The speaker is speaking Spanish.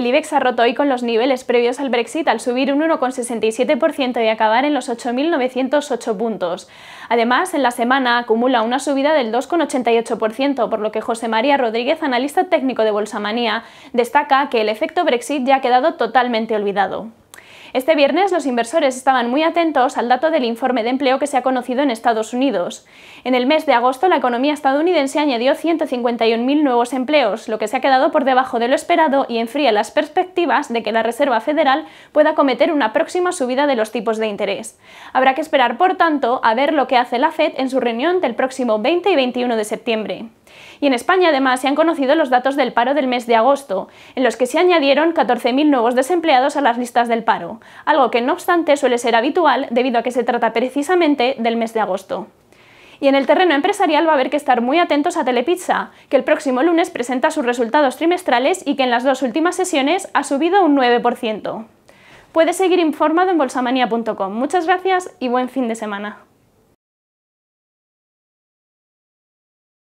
El IBEX ha roto hoy con los niveles previos al Brexit al subir un 1,67% y acabar en los 8.908 puntos. Además, en la semana acumula una subida del 2,88%, por lo que José María Rodríguez, analista técnico de Bolsamanía, destaca que el efecto Brexit ya ha quedado totalmente olvidado. Este viernes los inversores estaban muy atentos al dato del informe de empleo que se ha conocido en Estados Unidos. En el mes de agosto la economía estadounidense añadió 151.000 nuevos empleos, lo que se ha quedado por debajo de lo esperado y enfría las perspectivas de que la Reserva Federal pueda cometer una próxima subida de los tipos de interés. Habrá que esperar, por tanto, a ver lo que hace la Fed en su reunión del próximo 20 y 21 de septiembre. Y en España, además, se han conocido los datos del paro del mes de agosto, en los que se añadieron 14.000 nuevos desempleados a las listas del paro, algo que no obstante suele ser habitual debido a que se trata precisamente del mes de agosto. Y en el terreno empresarial va a haber que estar muy atentos a Telepizza, que el próximo lunes presenta sus resultados trimestrales y que en las dos últimas sesiones ha subido un 9%. Puedes seguir informado en bolsamania.com. Muchas gracias y buen fin de semana.